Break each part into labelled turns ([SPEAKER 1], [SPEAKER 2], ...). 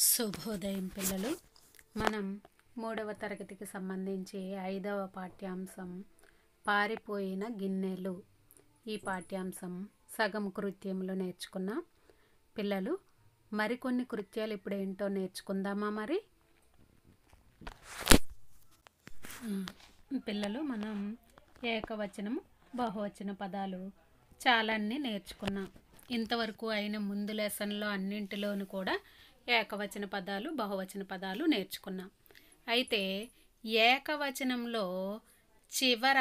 [SPEAKER 1] శుభోదయం పిల్లలు మనం మూడవ తరగతికి సంబంధించి ఐదవ పాఠ్యాంశం పారిపోయిన గిన్నెలు ఈ పాఠ్యాంశం సగం కృత్యములు నేర్చుకున్నాం పిల్లలు మరికొన్ని కృత్యాలు ఇప్పుడు ఏంటో నేర్చుకుందామా మరి పిల్లలు మనం ఏకవచనం బహువచన పదాలు చాలా అన్నీ నేర్చుకున్నాం ఇంతవరకు అయిన ముందు లెసన్లో అన్నింటిలోనూ కూడా ఏకవచన పదాలు బహువచన పదాలు నేర్చుకున్నాం అయితే ఏకవచనంలో చివర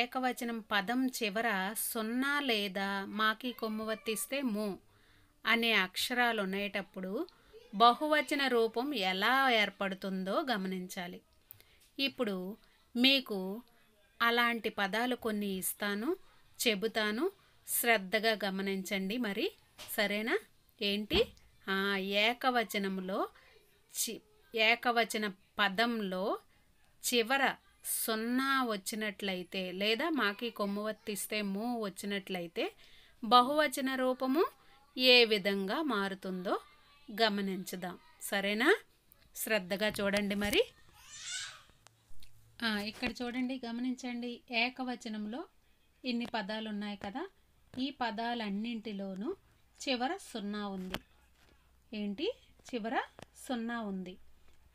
[SPEAKER 1] ఏకవచనం పదం చివర సున్నా లేదా మాకి కొమ్ము వర్తిస్తే ము అనే అక్షరాలు ఉండేటప్పుడు బహువచన రూపం ఎలా ఏర్పడుతుందో గమనించాలి ఇప్పుడు మీకు అలాంటి పదాలు కొన్ని ఇస్తాను చెబుతాను శ్రద్ధగా గమనించండి మరి సరేనా ఏంటి ఏకవచనంలో చి ఏకవచన పదంలో చివర సున్నా వచ్చినట్లయితే లేదా మాకి కొమ్ము వర్తిస్తే మూ వచ్చినట్లయితే బహువచన రూపము ఏ విధంగా మారుతుందో గమనించుదాం సరేనా శ్రద్ధగా చూడండి మరి ఇక్కడ చూడండి గమనించండి ఏకవచనంలో ఇన్ని పదాలు ఉన్నాయి కదా ఈ పదాలన్నింటిలోనూ చివర సున్నా ఉంది ఏంటి చివర సున్నా ఉంది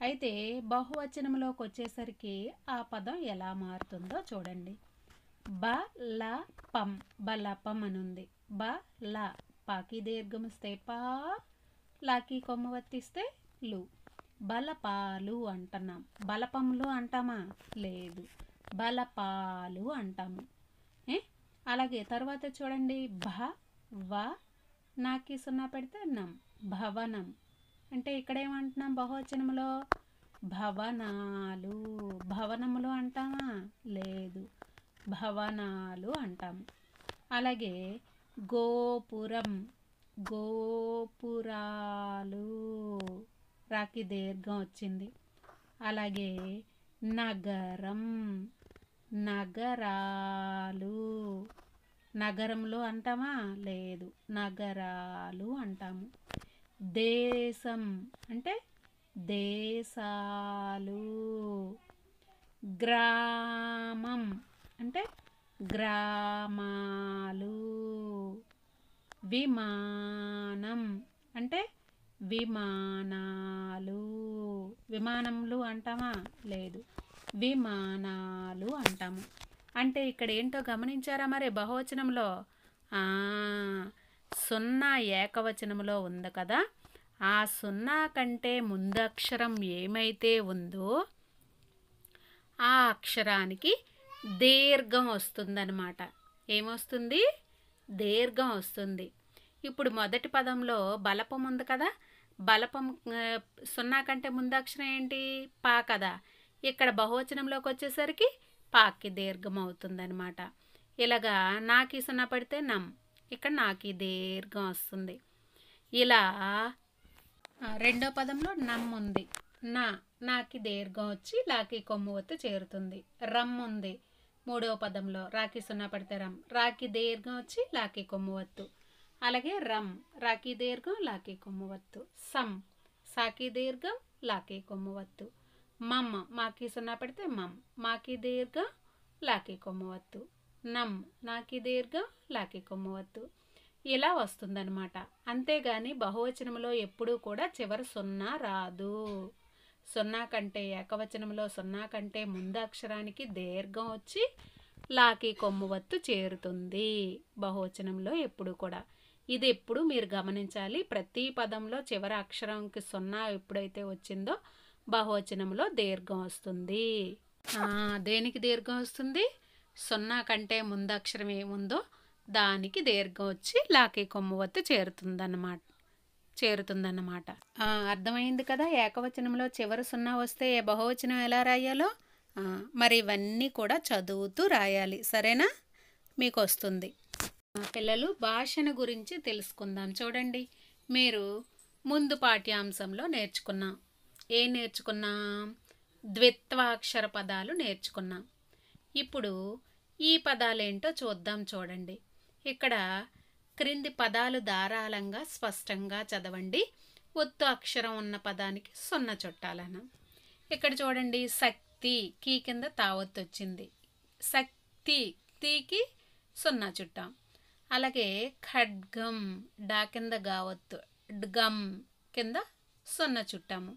[SPEAKER 1] అయితే బహువచనంలోకి వచ్చేసరికి ఆ పదం ఎలా మారుతుందో చూడండి బ ల పం బలపం అని ఉంది బ ల పాకి దీర్ఘమిస్తే పా లాకి కొమ్మ వత్తిస్తే లు బలపాలు అంటున్నాం బలపములు అంటామా లేదు బలపాలు అంటాము ఏ అలాగే తర్వాత చూడండి భ వ నాకి సున్నా పెడితే నమ్ము భవనం అంటే ఇక్కడ ఏమంటున్నాం బహువచనంలో భవనాలు భవనములు అంటామా లేదు భవనాలు అంటాము అలాగే గోపురం గోపురాలు రాకి దీర్ఘం వచ్చింది అలాగే నగరం నగరాలు నగరంలో అంటామా లేదు నగరాలు అంటాము దేశం అంటే దేశాలు గ్రామం అంటే గ్రామాలు విమానం అంటే విమానాలు విమానములు అంటామా లేదు విమానాలు అంటాము అంటే ఇక్కడ ఏంటో గమనించారా మరి బహువచనంలో సున్నా ఏకవచనంలో ఉంది కదా ఆ సున్నా కంటే ముందక్షరం ఏమైతే ఉందో ఆ అక్షరానికి దీర్ఘం వస్తుందనమాట ఏమొస్తుంది దీర్ఘం వస్తుంది ఇప్పుడు మొదటి పదంలో బలపం ఉంది కదా బలపం సున్నా కంటే ముందు అక్షరం ఏంటి పా కదా ఇక్కడ బహువచనంలోకి వచ్చేసరికి పాకి దీర్ఘం అవుతుందనమాట ఇలాగా నాకు ఈ సున్నా పడితే నమ్ ఇక్కడ నాకు దీర్ఘం వస్తుంది ఇలా రెండో పదంలో నమ్ ఉంది నా నాకి దీర్ఘం వచ్చి లాకి కొమ్ము ఒత్తి చేరుతుంది రమ్ ఉంది మూడవ పదంలో రాకి సున్నా పడితే రమ్ రాకి దీర్ఘం వచ్చి లాకి కొమ్ము వత్తు అలాగే రమ్ రాకి దీర్ఘం లాకి కొమ్ము వత్తు సమ్ సాకి దీర్ఘం లాకి కొమ్ము వత్తు మమ్మ మాకి సున్నా పడితే మమ్ మాకి దీర్ఘం లాకి కొమ్ము వత్తు నమ్ నాకి దీర్ఘ లాకి కొమ్మవత్తు ఇలా వస్తుందన్నమాట అంతేగాని బహువచనంలో ఎప్పుడూ కూడా చివరి సున్నా రాదు సున్నా కంటే ఏకవచనంలో సున్నా కంటే ముందు అక్షరానికి దీర్ఘం వచ్చి లాకి కొమ్మువత్తు చేరుతుంది బహువచనంలో ఎప్పుడు కూడా ఇది ఎప్పుడు మీరు గమనించాలి ప్రతి పదంలో చివరి అక్షరంకి సున్నా ఎప్పుడైతే వచ్చిందో బహువచనంలో దీర్ఘం వస్తుంది దేనికి దీర్ఘం వస్తుంది సున్నా కంటే ముందక్షరం ఏముందో దానికి దీర్ఘం వచ్చి లాకీ కొమ్ము వద్ద చేరుతుందన్నమాట చేరుతుందన్నమాట అర్థమైంది కదా ఏకవచనంలో చివరి సున్నా వస్తే ఏ బహువచనం ఎలా రాయాలో మరి ఇవన్నీ కూడా చదువుతూ రాయాలి సరేనా మీకు వస్తుంది పిల్లలు భాషను గురించి తెలుసుకుందాం చూడండి మీరు ముందు పాఠ్యాంశంలో నేర్చుకున్నాం ఏం నేర్చుకున్నాం ద్విత్వాక్షర పదాలు నేర్చుకున్నాం ఇప్పుడు ఈ పదాలేంటో చూద్దాం చూడండి ఇక్కడ క్రింది పదాలు ధారాళంగా స్పష్టంగా చదవండి ఒత్తు అక్షరం ఉన్న పదానికి సున్న చుట్టాలన ఇక్కడ చూడండి శక్తి కీ కింద తావత్తు వచ్చింది శక్తి తీకి సున్నా చుట్టాం అలాగే ఖడ్గం డా కింద గావత్తు డ్గమ్ కింద సున్నా చుట్టాము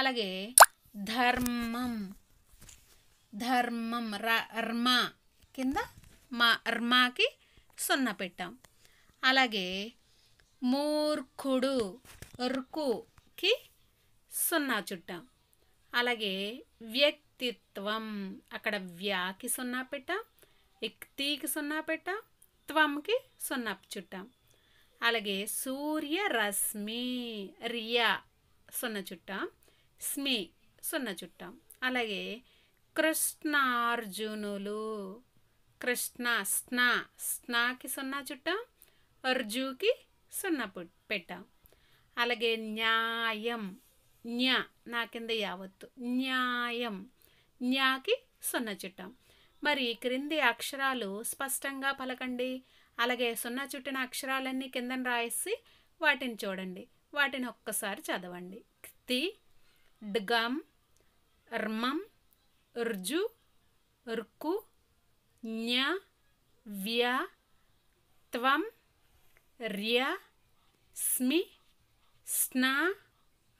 [SPEAKER 1] అలాగే ధర్మం ధర్మం రర్మ కింద మా అర్మాకి సున్నా పెట్టాం అలాగే మూర్ఖుడు రుకుకి సున్నా చుట్టాం అలాగే వ్యక్తిత్వం అక్కడ వ్యాకి సున్నా పెట్టాం ఇక్తీకి సున్నా పెట్టాం త్వంకి సున్నా చుట్టాం అలాగే సూర్య రశ్మి రియా సున్న చుట్టాం స్మి సున్న చుట్టాం అలాగే కృష్ణార్జునులు కృష్ణ స్నా స్నాకి సున్నా చుట్టాం అర్జుకి సున్నా పెట్టాం అలాగే న్యాయం న్యా నా కింద యావత్తు న్యాయం న్యాకి సున్నా చుట్టాం మరి క్రింది అక్షరాలు స్పష్టంగా పలకండి అలాగే సున్నా చుట్టిన అక్షరాలన్నీ కిందన రాసి వాటిని చూడండి వాటిని ఒక్కసారి చదవండి క్తి డ్గమ్ ర్మం రుజు ర్కు న్య వ్య త్వం ర్య స్మి స్న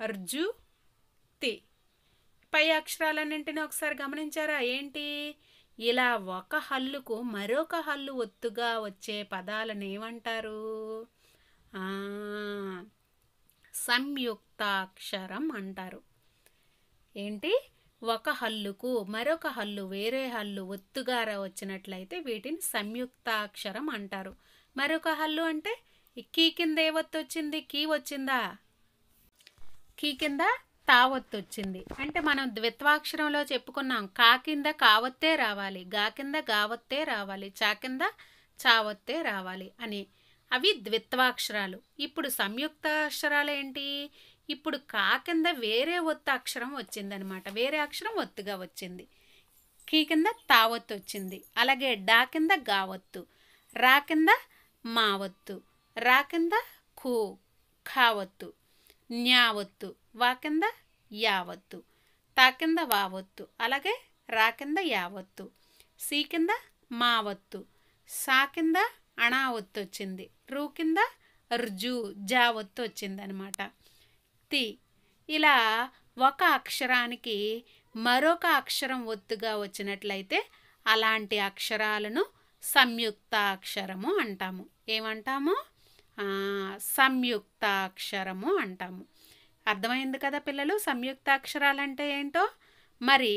[SPEAKER 1] అర్జు తి పై అక్షరాలన్నింటినీ ఒకసారి గమనించారా ఏంటి ఇలా ఒక హల్లుకు మరొక హల్లు ఒత్తుగా వచ్చే పదాలను ఏమంటారు సంయుక్తాక్షరం అంటారు ఏంటి ఒక హల్లుకు మరొక హల్లు వేరే హల్లు ఒత్తుగార వచ్చినట్లయితే వీటిని సంయుక్తాక్షరం అంటారు మరొక హల్లు అంటే కీ కింద ఏ ఒత్తు వచ్చింది కీ వచ్చిందా కీ కింద తావొత్తు వచ్చింది అంటే మనం ద్విత్వాక్షరంలో చెప్పుకున్నాం కా కింద కావత్తే రావాలి గా కింద గావత్తే రావాలి చా కింద చావొత్తే రావాలి అని అవి ద్విత్వాక్షరాలు ఇప్పుడు సంయుక్తాక్షరాలు ఏంటి ఇప్పుడు కా కింద వేరే ఒత్తు అక్షరం వచ్చిందనమాట వేరే అక్షరం ఒత్తుగా వచ్చింది కీ కింద తావత్తు వచ్చింది అలాగే డా కింద గావత్తు రా కింద మావత్తు రా కింద ఖూ ఖావత్తు న్యావత్తు వా కింద యావత్తు తా కింద వావత్తు అలాగే రా కింద యావత్తు సీ కింద మావత్తు సా కింద అణావత్తు వచ్చింది రూ కింద రుజు జావత్తు వచ్చిందనమాట తి ఇలా ఒక అక్షరానికి మరొక అక్షరం ఒత్తుగా వచ్చినట్లయితే అలాంటి అక్షరాలను సంయుక్త అక్షరము అంటాము ఏమంటాము సంయుక్త అక్షరము అంటాము అర్థమైంది కదా పిల్లలు అక్షరాలు అంటే ఏంటో మరి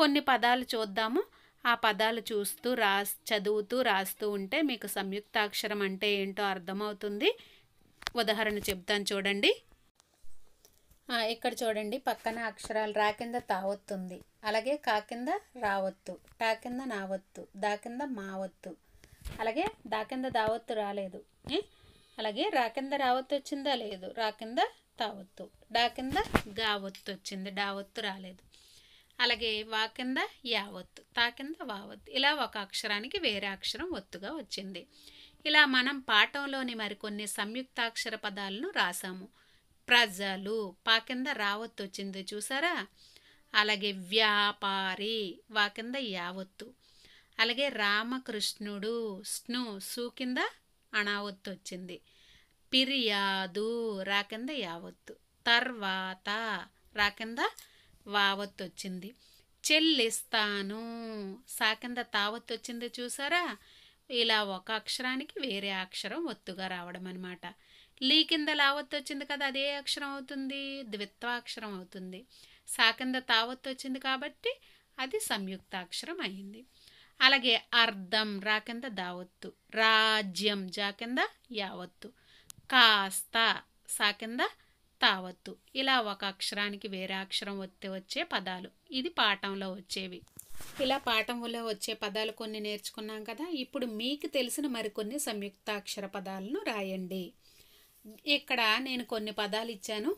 [SPEAKER 1] కొన్ని పదాలు చూద్దాము ఆ పదాలు చూస్తూ రా చదువుతూ రాస్తూ ఉంటే మీకు సంయుక్తాక్షరం అంటే ఏంటో అర్థమవుతుంది ఉదాహరణ చెప్తాను చూడండి ఇక్కడ చూడండి పక్కన అక్షరాలు రా కింద తావొత్తుంది అలాగే కా కింద రావొత్తు టా కింద నావొత్తు దా కింద మావొత్తు అలాగే దా కింద దావత్తు రాలేదు అలాగే రా కింద రావత్తు వచ్చిందా లేదు రా కింద తావొత్తు డా కింద గావత్తు వచ్చింది డావత్తు రాలేదు అలాగే వా కింద యావొత్తు తా కింద వావొత్తు ఇలా ఒక అక్షరానికి వేరే అక్షరం ఒత్తుగా వచ్చింది ఇలా మనం పాఠంలోని మరికొన్ని సంయుక్తాక్షర పదాలను రాసాము ప్రజలు పా కింద రావత్తు వచ్చింది చూసారా అలాగే వ్యాపారి వా కింద యావత్తు అలాగే రామకృష్ణుడు స్ను సూ కింద అనావత్తు వచ్చింది పిర్యాదు రా కింద యావత్తు తర్వాత రా కింద వావత్తు వచ్చింది చెల్లిస్తాను సా కింద తావత్తు వచ్చింది చూసారా ఇలా ఒక అక్షరానికి వేరే అక్షరం ఒత్తుగా రావడం అనమాట లీ కింద లావత్తు వచ్చింది కదా అదే అక్షరం అవుతుంది ద్విత్వాక్షరం అవుతుంది సా కింద తావత్తు వచ్చింది కాబట్టి అది సంయుక్తాక్షరం అయింది అలాగే అర్ధం రా కింద దావత్తు రాజ్యం జా కింద యావత్తు కాస్త సా కింద తావత్తు ఇలా ఒక అక్షరానికి వేరే అక్షరం వస్తే వచ్చే పదాలు ఇది పాఠంలో వచ్చేవి ఇలా పాఠంలో వచ్చే పదాలు కొన్ని నేర్చుకున్నాం కదా ఇప్పుడు మీకు తెలిసిన మరికొన్ని సంయుక్తాక్షర పదాలను రాయండి ఇక్కడ నేను కొన్ని పదాలు ఇచ్చాను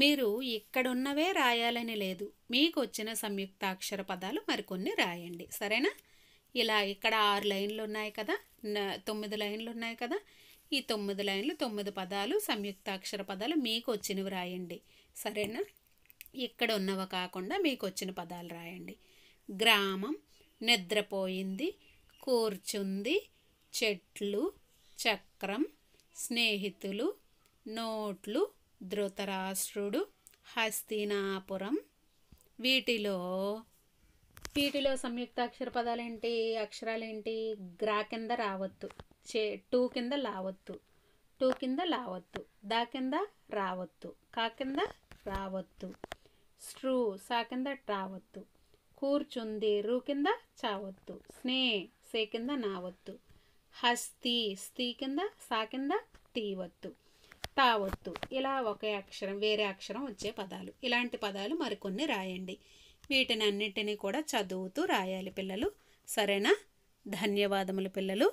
[SPEAKER 1] మీరు ఇక్కడున్నవే రాయాలని లేదు మీకు వచ్చిన సంయుక్త అక్షర పదాలు మరికొన్ని రాయండి సరేనా ఇలా ఇక్కడ ఆరు లైన్లు ఉన్నాయి కదా తొమ్మిది లైన్లు ఉన్నాయి కదా ఈ తొమ్మిది లైన్లు తొమ్మిది పదాలు సంయుక్త అక్షర పదాలు మీకు వచ్చినవి రాయండి సరేనా ఇక్కడ ఉన్నవి కాకుండా మీకు వచ్చిన పదాలు రాయండి గ్రామం నిద్రపోయింది కూర్చుంది చెట్లు చక్రం స్నేహితులు నోట్లు ధృతరాష్ట్రుడు హస్తినాపురం వీటిలో వీటిలో సంయుక్తాక్షర అక్షరాలు అక్షరాలేంటి గ్రా కింద రావద్దు చే టూ కింద లావద్దు టూ కింద లావద్దు దా కింద రావద్దు కా కింద రావద్దు స్ట్రూ సా కింద రావద్దు కూర్చుంది రూ కింద చావద్దు స్నే సే కింద నావద్దు హస్తి స్తీ కింద సా కింద తీవద్దు తావొత్తు ఇలా ఒకే అక్షరం వేరే అక్షరం వచ్చే పదాలు ఇలాంటి పదాలు మరికొన్ని రాయండి వీటిని అన్నింటినీ కూడా చదువుతూ రాయాలి పిల్లలు సరేనా ధన్యవాదములు పిల్లలు